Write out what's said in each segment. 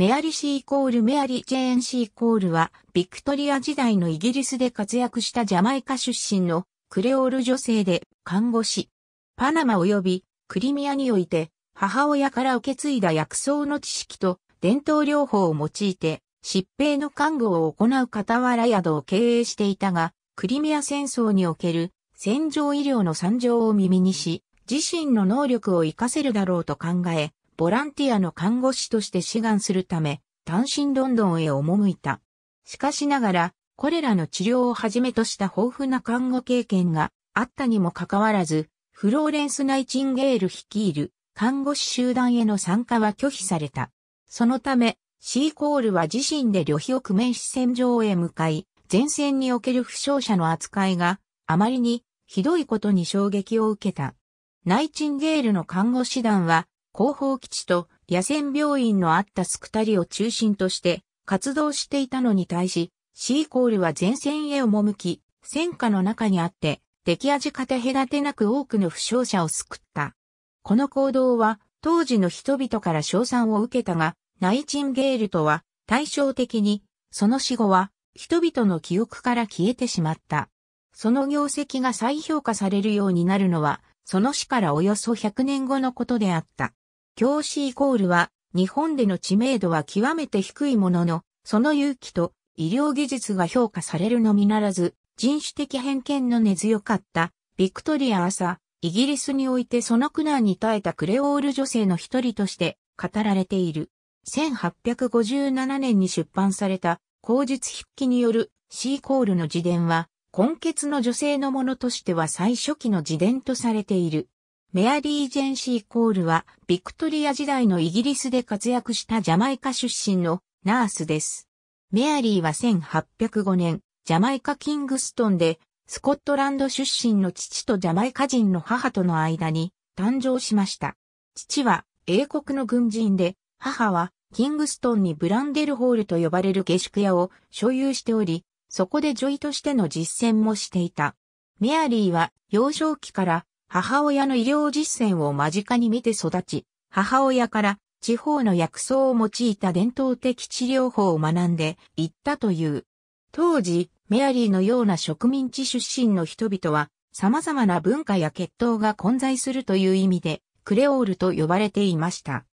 メアリ・シーコール・メアリ・ジェーン・シーコールは、ビクトリア時代のイギリスで活躍したジャマイカ出身のクレオール女性で看護師。パナマ及びクリミアにおいて、母親から受け継いだ薬草の知識と伝統療法を用いて、疾病の看護を行う傍ら宿を経営していたが、クリミア戦争における戦場医療の惨状を耳にし、自身の能力を活かせるだろうと考え、ボランティアの看護師として志願するため、単身ロンドンへ赴いた。しかしながら、これらの治療をはじめとした豊富な看護経験があったにもかかわらず、フローレンス・ナイチンゲール率いる看護師集団への参加は拒否された。そのため、シーコールは自身で旅費を工面し戦場へ向かい、前線における負傷者の扱いがあまりにひどいことに衝撃を受けた。ナイチンゲールの看護師団は広報基地と野戦病院のあったスクタリを中心として活動していたのに対し、シーコールは前線へ赴き、戦火の中にあって、敵味方隔てなく多くの負傷者を救った。この行動は、当時の人々から称賛を受けたが、ナイチンゲールとは対照的に、その死後は人々の記憶から消えてしまった。その業績が再評価されるようになるのは、その死からおよそ100年後のことであった。教師イコールは、日本での知名度は極めて低いものの、その勇気と医療技術が評価されるのみならず、人種的偏見の根強かった、ビクトリア・朝、イギリスにおいてその苦難に耐えたクレオール女性の一人として語られている。1857年に出版された、口述筆記によるシーコールの自伝は、根血の女性のものとしては最初期の自伝とされている。メアリー・ジェンシー・コールは、ビクトリア時代のイギリスで活躍したジャマイカ出身のナースです。メアリーは1805年、ジャマイカ・キングストンで、スコットランド出身の父とジャマイカ人の母との間に誕生しました。父は英国の軍人で、母はキングストンにブランデルホールと呼ばれる下宿屋を所有しており、そこで女医としての実践もしていた。メアリーは幼少期から母親の医療実践を間近に見て育ち、母親から地方の薬草を用いた伝統的治療法を学んでいったという。当時、メアリーのような植民地出身の人々は、様々な文化や血統が混在するという意味で、クレオールと呼ばれていました。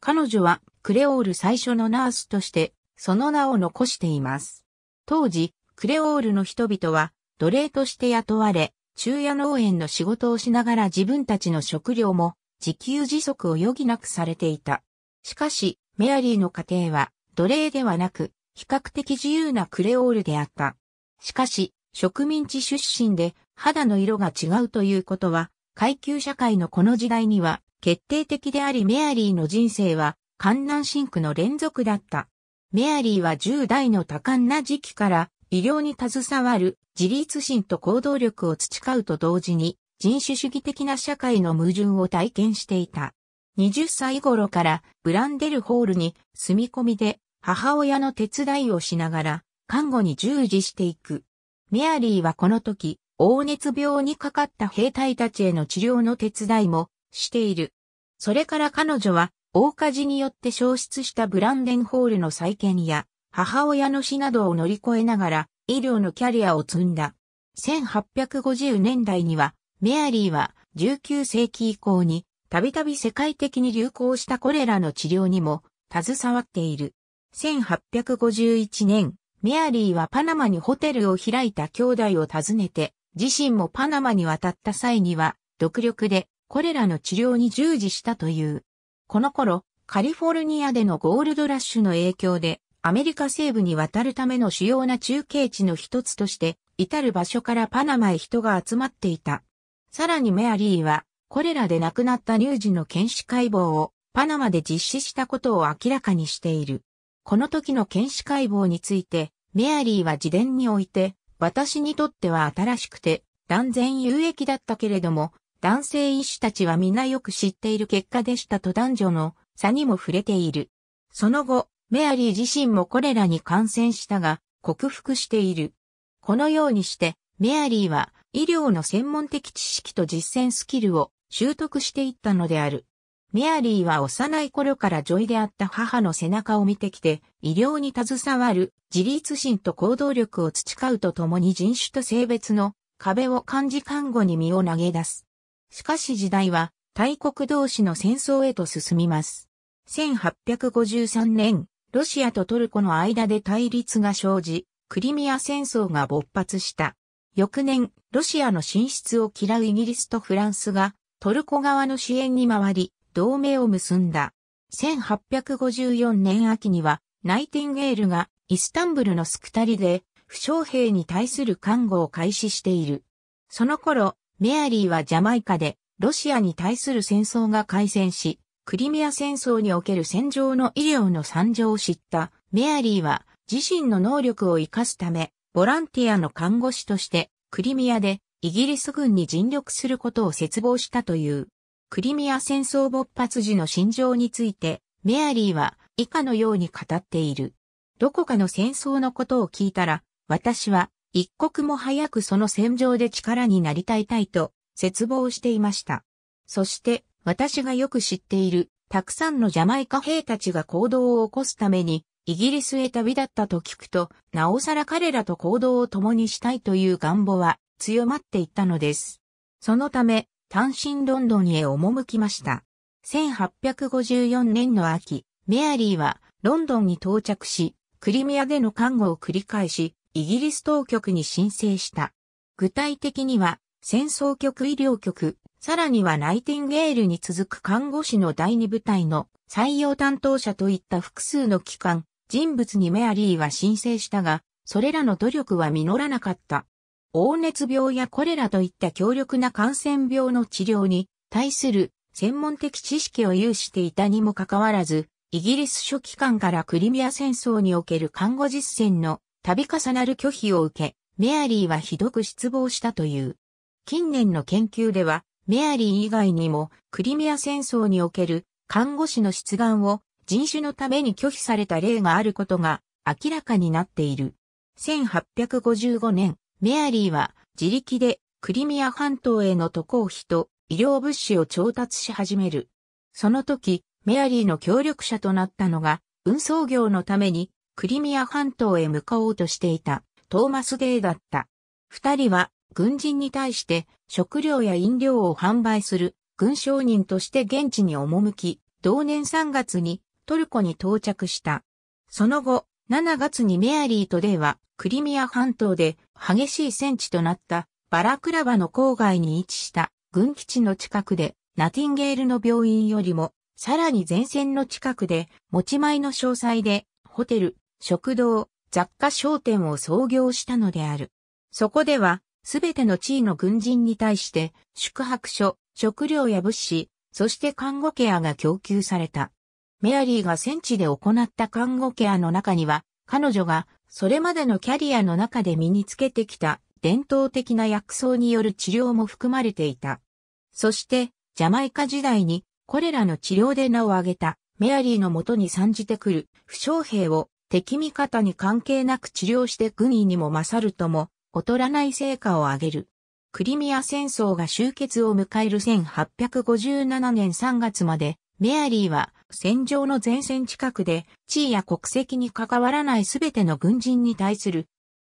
彼女は、クレオール最初のナースとして、その名を残しています。当時、クレオールの人々は、奴隷として雇われ、昼夜農園の仕事をしながら自分たちの食料も自給自足を余儀なくされていた。しかし、メアリーの家庭は奴隷ではなく、比較的自由なクレオールであった。しかし、植民地出身で肌の色が違うということは、階級社会のこの時代には決定的でありメアリーの人生は観難深苦の連続だった。メアリーは10代の多感な時期から医療に携わる自立心と行動力を培うと同時に人種主義的な社会の矛盾を体験していた。20歳頃からブランデルホールに住み込みで母親の手伝いをしながら看護に従事していく。メアリーはこの時、黄熱病にかかった兵隊たちへの治療の手伝いもしている。それから彼女は大火事によって消失したブランデンホールの再建や母親の死などを乗り越えながら医療のキャリアを積んだ。1850年代には、メアリーは19世紀以降に、たびたび世界的に流行したコレラの治療にも、携わっている。1851年、メアリーはパナマにホテルを開いた兄弟を訪ねて、自身もパナマに渡った際には、独力でコレラの治療に従事したという。この頃、カリフォルニアでのゴールドラッシュの影響で、アメリカ西部に渡るための主要な中継地の一つとして、至る場所からパナマへ人が集まっていた。さらにメアリーは、これらで亡くなった乳児の検視解剖をパナマで実施したことを明らかにしている。この時の検視解剖について、メアリーは自伝において、私にとっては新しくて、断然有益だったけれども、男性医師たちは皆よく知っている結果でしたと男女の差にも触れている。その後、メアリー自身もこれらに感染したが、克服している。このようにして、メアリーは医療の専門的知識と実践スキルを習得していったのである。メアリーは幼い頃から女医であった母の背中を見てきて、医療に携わる自立心と行動力を培うとともに人種と性別の壁を漢字看護に身を投げ出す。しかし時代は大国同士の戦争へと進みます。1853年、ロシアとトルコの間で対立が生じ、クリミア戦争が勃発した。翌年、ロシアの進出を嫌うイギリスとフランスが、トルコ側の支援に回り、同盟を結んだ。1854年秋には、ナイティンゲールが、イスタンブルのスクタリで、負傷兵に対する看護を開始している。その頃、メアリーはジャマイカで、ロシアに対する戦争が開戦し、クリミア戦争における戦場の医療の惨状を知ったメアリーは自身の能力を活かすため、ボランティアの看護師としてクリミアでイギリス軍に尽力することを切望したという。クリミア戦争勃発時の心情について、メアリーは以下のように語っている。どこかの戦争のことを聞いたら、私は一刻も早くその戦場で力になりたいたいと絶望していました。そして私がよく知っている、たくさんのジャマイカ兵たちが行動を起こすために、イギリスへ旅立ったと聞くと、なおさら彼らと行動を共にしたいという願望は強まっていったのです。そのため、単身ロンドンへ赴きました。1854年の秋、メアリーはロンドンに到着し、クリミアでの看護を繰り返し、イギリス当局に申請した。具体的には、戦争局医療局、さらにはナイティンゲールに続く看護師の第二部隊の採用担当者といった複数の機関、人物にメアリーは申請したが、それらの努力は実らなかった。黄熱病やコレラといった強力な感染病の治療に対する専門的知識を有していたにもかかわらず、イギリス初期間からクリミア戦争における看護実践の度重なる拒否を受け、メアリーはひどく失望したという。近年の研究では、メアリー以外にも、クリミア戦争における看護師の出願を人種のために拒否された例があることが明らかになっている。1855年、メアリーは自力でクリミア半島への渡航費と医療物資を調達し始める。その時、メアリーの協力者となったのが、運送業のためにクリミア半島へ向かおうとしていたトーマス・デイだった。二人は軍人に対して食料や飲料を販売する軍商人として現地に赴き、同年3月にトルコに到着した。その後、7月にメアリーとデーはクリミア半島で激しい戦地となったバラクラバの郊外に位置した軍基地の近くでナティンゲールの病院よりもさらに前線の近くで持ち前の詳細でホテル、食堂、雑貨商店を創業したのである。そこではすべての地位の軍人に対して、宿泊所、食料や物資、そして看護ケアが供給された。メアリーが戦地で行った看護ケアの中には、彼女がそれまでのキャリアの中で身につけてきた伝統的な薬草による治療も含まれていた。そして、ジャマイカ時代にこれらの治療で名を挙げたメアリーのもとに参じてくる負傷兵を敵味方に関係なく治療して軍医にも勝るとも劣らない成果を上げる。クリミア戦争が終結を迎える1857年3月まで、メアリーは戦場の前線近くで地位や国籍に関わらない全ての軍人に対する。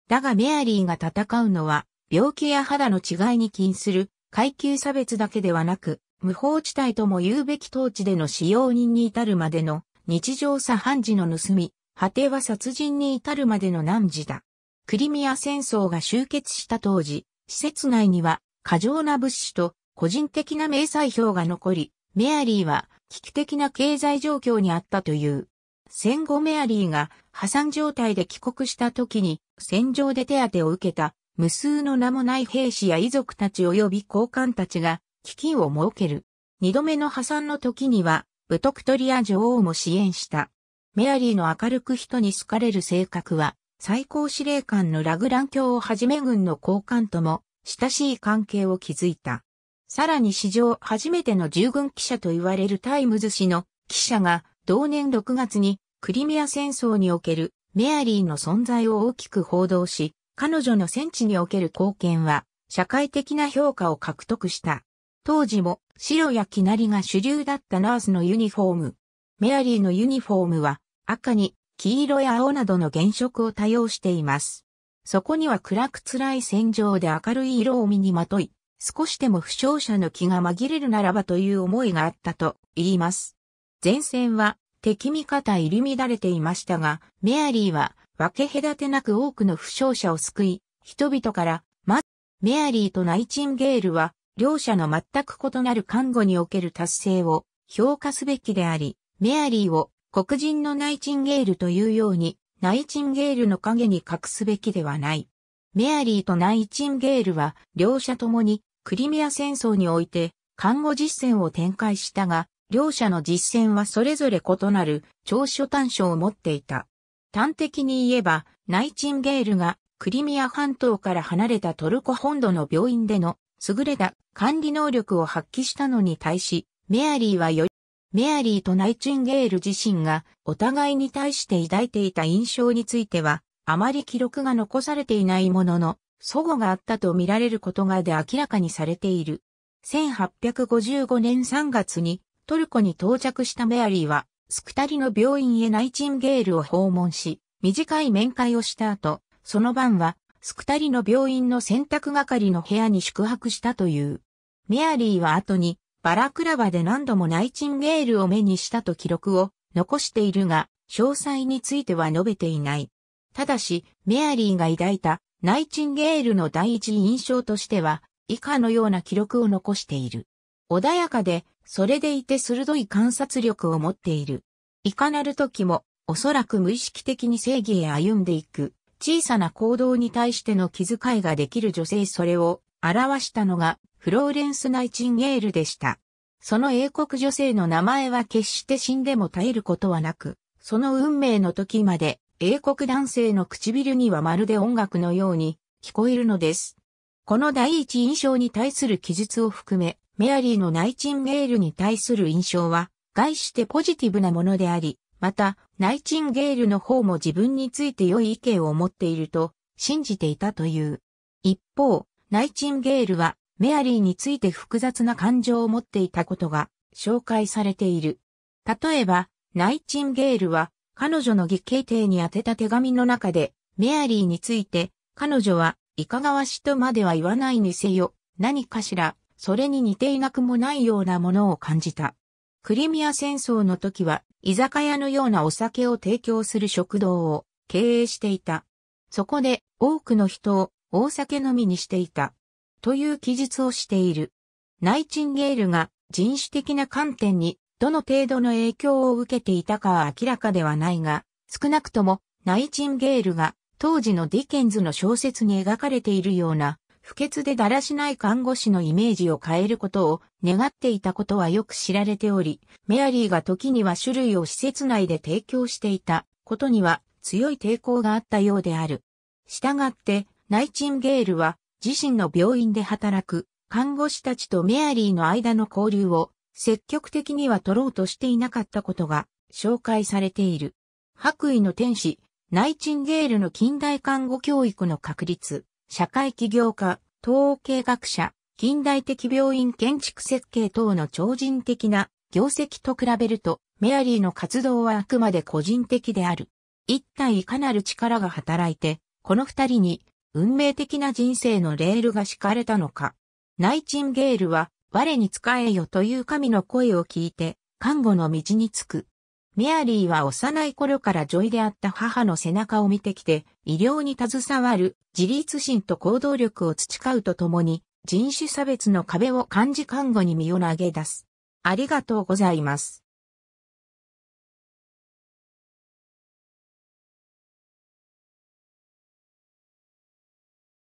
だがメアリーが戦うのは病気や肌の違いに起因する階級差別だけではなく、無法地帯とも言うべき統治での使用人に至るまでの日常茶飯事の盗み、果ては殺人に至るまでの難事だ。クリミア戦争が終結した当時、施設内には過剰な物資と個人的な明細表が残り、メアリーは危機的な経済状況にあったという。戦後メアリーが破産状態で帰国した時に戦場で手当を受けた無数の名もない兵士や遺族たち及び高官たちが基金を設ける。二度目の破産の時にはブトクトリア女王も支援した。メアリーの明るく人に好かれる性格は最高司令官のラグラン卿をはじめ軍の高官とも親しい関係を築いた。さらに史上初めての従軍記者と言われるタイムズ氏の記者が同年6月にクリミア戦争におけるメアリーの存在を大きく報道し、彼女の戦地における貢献は社会的な評価を獲得した。当時も白や木なりが主流だったナースのユニフォーム。メアリーのユニフォームは赤に黄色や青などの原色を多用しています。そこには暗く辛い戦場で明るい色を身にまとい、少しでも負傷者の気が紛れるならばという思いがあったと言います。前線は敵味方入り乱れていましたが、メアリーは分け隔てなく多くの負傷者を救い、人々から、まず、メアリーとナイチンゲールは、両者の全く異なる看護における達成を評価すべきであり、メアリーを黒人のナイチンゲールというように、ナイチンゲールの影に隠すべきではない。メアリーとナイチンゲールは、両者ともに、クリミア戦争において、看護実践を展開したが、両者の実践はそれぞれ異なる長所短所を持っていた。端的に言えば、ナイチンゲールがクリミア半島から離れたトルコ本土の病院での優れた管理能力を発揮したのに対し、メアリーはよメアリーとナイチンゲール自身がお互いに対して抱いていた印象については、あまり記録が残されていないものの、祖語があったと見られることがで明らかにされている。1855年3月にトルコに到着したメアリーは、スクタリの病院へナイチンゲールを訪問し、短い面会をした後、その晩は、スクタリの病院の洗濯係の部屋に宿泊したという。メアリーは後に、バラクラバで何度もナイチンゲールを目にしたと記録を残しているが、詳細については述べていない。ただし、メアリーが抱いたナイチンゲールの第一印象としては、以下のような記録を残している。穏やかで、それでいて鋭い観察力を持っている。いかなる時も、おそらく無意識的に正義へ歩んでいく、小さな行動に対しての気遣いができる女性それを、表したのがフローレンス・ナイチンゲールでした。その英国女性の名前は決して死んでも絶えることはなく、その運命の時まで英国男性の唇にはまるで音楽のように聞こえるのです。この第一印象に対する記述を含め、メアリーのナイチンゲールに対する印象は、概してポジティブなものであり、また、ナイチンゲールの方も自分について良い意見を持っていると信じていたという。一方、ナイチンゲールはメアリーについて複雑な感情を持っていたことが紹介されている。例えば、ナイチンゲールは彼女の義兄弟に宛てた手紙の中でメアリーについて彼女はいかがわしとまでは言わないにせよ何かしらそれに似ていなくもないようなものを感じた。クリミア戦争の時は居酒屋のようなお酒を提供する食堂を経営していた。そこで多くの人を大酒飲みにしていた。という記述をしている。ナイチンゲールが人種的な観点にどの程度の影響を受けていたかは明らかではないが、少なくともナイチンゲールが当時のディケンズの小説に描かれているような不潔でだらしない看護師のイメージを変えることを願っていたことはよく知られており、メアリーが時には種類を施設内で提供していたことには強い抵抗があったようである。したがって、ナイチンゲールは自身の病院で働く看護師たちとメアリーの間の交流を積極的には取ろうとしていなかったことが紹介されている。白衣の天使、ナイチンゲールの近代看護教育の確立、社会起業家、統計学者、近代的病院建築設計等の超人的な業績と比べると、メアリーの活動はあくまで個人的である。一体いかなる力が働いて、この二人に運命的な人生のレールが敷かれたのか。ナイチンゲールは、我に仕えよという神の声を聞いて、看護の道につく。メアリーは幼い頃から女医であった母の背中を見てきて、医療に携わる自立心と行動力を培うとともに、人種差別の壁を感じ看護に身を投げ出す。ありがとうございます。